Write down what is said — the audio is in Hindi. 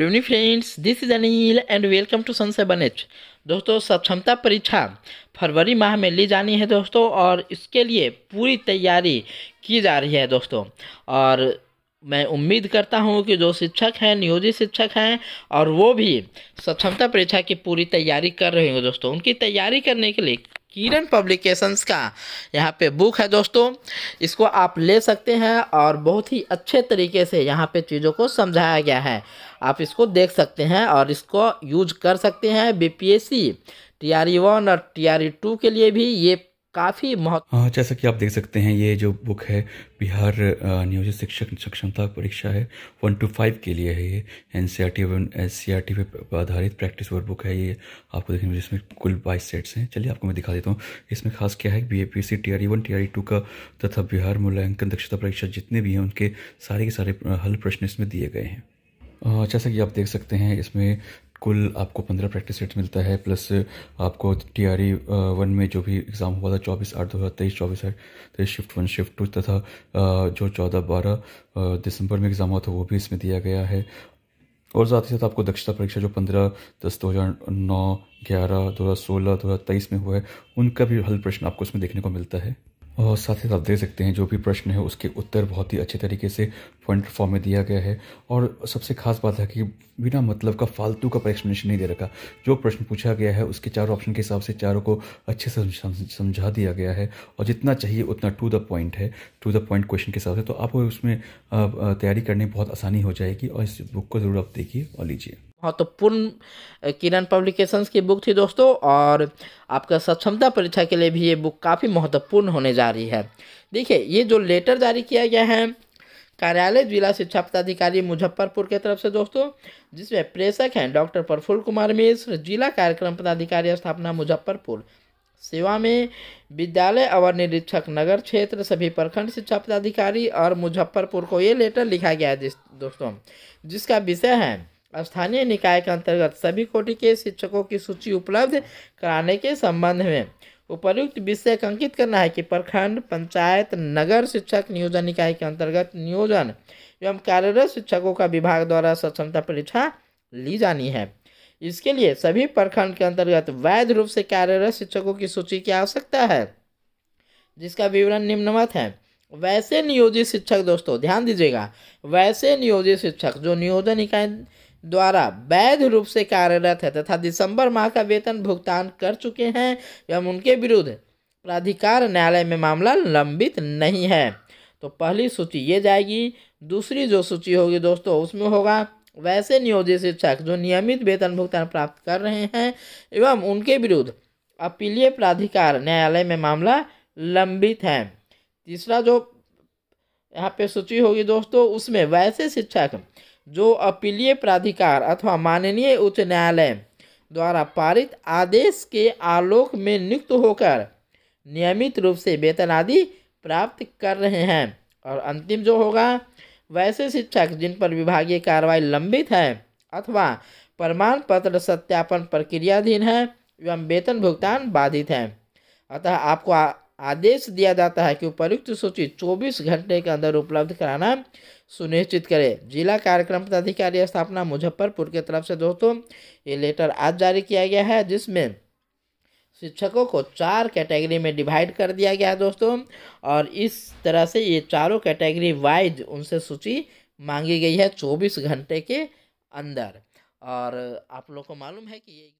good evening friends this is Anil and welcome to seven H दोस्तों सक्षमता परीक्षा फरवरी माह में ली जानी है दोस्तों और इसके लिए पूरी तैयारी की जा रही है दोस्तों और मैं उम्मीद करता हूं कि जो शिक्षक हैं नियोजित शिक्षक हैं और वो भी सक्षमता परीक्षा की पूरी तैयारी कर रहे होंगे दोस्तों उनकी तैयारी करने के लिए किरण पब्लिकेशंस का यहाँ पे बुक है दोस्तों इसको आप ले सकते हैं और बहुत ही अच्छे तरीके से यहाँ पे चीज़ों को समझाया गया है आप इसको देख सकते हैं और इसको यूज कर सकते हैं बीपीएससी टीआरई वन और टीआरई टू e के लिए भी ये काफ़ी महत्व हाँ, जैसा कि आप देख सकते हैं ये जो बुक है बिहार नियोजित शिक्षक सक्षमता परीक्षा है वन टू फाइव के लिए है ये एन सी आर टी एवं एस सी आर टी पे आधारित प्रैक्टिस वर्क बुक है ये आपको देखने जिसमें कुल बाईस सेट्स हैं चलिए आपको मैं दिखा देता हूँ इसमें खास क्या है B A P C T R E one T R E two का तथा बिहार मूल्यांकन दक्षता परीक्षा जितने भी हैं उनके सारे के सारे हल प्रश्न इसमें दिए गए हैं जैसा कि आप देख सकते हैं इसमें कुल आपको पंद्रह प्रैक्टिस सेट मिलता है प्लस आपको टी आर ई वन में जो भी एग्ज़ाम हुआ था चौबीस आठ दो हज़ार तेईस चौबीस आठ तेईस शिफ्ट वन शिफ्ट टू तथा जो चौदह बारह दिसंबर में एग्ज़ाम हुआ था वो भी इसमें दिया गया है और साथ ही साथ आपको दक्षता परीक्षा जो पंद्रह दस दो हज़ार नौ ग्यारह दो हज़ार सोलह दो हज़ार तेईस में हुआ है उनका भी हल प्रश्न आपको इसमें देखने को मिलता है और साथ ही साथ दे सकते हैं जो भी प्रश्न है उसके उत्तर बहुत ही अच्छे तरीके से पॉइंट फॉर्म में दिया गया है और सबसे खास बात है कि बिना मतलब का फालतू का एक्सप्लेनेशन नहीं दे रखा जो प्रश्न पूछा गया है उसके चारों ऑप्शन के हिसाब से चारों को अच्छे से समझा दिया गया है और जितना चाहिए उतना टू द पॉइंट है टू द पॉइंट क्वेश्चन के हिसाब से तो आपको उसमें तैयारी करने बहुत आसानी हो जाएगी और इस बुक को ज़रूर आप देखिए और लीजिए महत्वपूर्ण किरण पब्लिकेशंस की बुक थी दोस्तों और आपका सक्षमता परीक्षा के लिए भी ये बुक काफ़ी महत्वपूर्ण होने जा रही है देखिए ये जो लेटर जारी किया गया है कार्यालय जिला शिक्षा पदाधिकारी मुजफ्फरपुर के तरफ से दोस्तों जिसमें प्रेषक हैं डॉक्टर प्रफुल्ल कुमार मिश्र जिला कार्यक्रम पदाधिकारी स्थापना मुजफ्फरपुर सेवा में विद्यालय अवर निरीक्षक नगर क्षेत्र सभी प्रखंड शिक्षा पदाधिकारी और मुजफ्फरपुर को ये लेटर लिखा गया है दोस्तों जिसका विषय है स्थानीय निकाय के अंतर्गत सभी कोटि के शिक्षकों की सूची उपलब्ध कराने के संबंध में उपयुक्त विषय अंकित करना है कि प्रखंड पंचायत नगर शिक्षक नियोजन निकाय के अंतर्गत नियोजन एवं कार्यरत शिक्षकों का विभाग द्वारा सक्षमता परीक्षा ली जानी है इसके लिए सभी प्रखंड के अंतर्गत वैध रूप से कार्यरत शिक्षकों की सूची की आवश्यकता है जिसका विवरण निम्नवत है वैसे नियोजित शिक्षक दोस्तों ध्यान दीजिएगा वैसे नियोजित शिक्षक जो नियोजन इकाई द्वारा वैध रूप से कार्यरत है तथा दिसंबर माह का वेतन भुगतान कर चुके हैं एवं उनके विरुद्ध प्राधिकार न्यायालय में मामला लंबित नहीं है तो पहली सूची ये जाएगी दूसरी जो सूची होगी दोस्तों उसमें होगा वैसे नियोजित शिक्षक जो नियमित वेतन भुगतान प्राप्त कर रहे हैं एवं उनके विरुद्ध अपीलीय प्राधिकार न्यायालय में मामला लंबित है तीसरा जो यहाँ पे सूची होगी दोस्तों उसमें वैसे शिक्षक जो अपीलीय प्राधिकार अथवा माननीय उच्च न्यायालय द्वारा पारित आदेश के आलोक में नियुक्त होकर नियमित रूप से वेतन आदि प्राप्त कर रहे हैं और अंतिम जो होगा वैसे शिक्षक जिन पर विभागीय कार्रवाई लंबित है अथवा प्रमाण पत्र सत्यापन प्रक्रियाधीन है एवं वेतन भुगतान बाधित है अतः आपको आदेश दिया जाता है कि उपयुक्त सूची 24 घंटे के अंदर उपलब्ध कराना सुनिश्चित करें जिला कार्यक्रम पदाधिकारी स्थापना मुजफ्फरपुर की तरफ से दोस्तों ये लेटर आज जारी किया गया है जिसमें शिक्षकों को चार कैटेगरी में डिवाइड कर दिया गया है दोस्तों और इस तरह से ये चारों कैटेगरी वाइज उनसे सूची मांगी गई है चौबीस घंटे के अंदर और आप लोग को मालूम है कि ये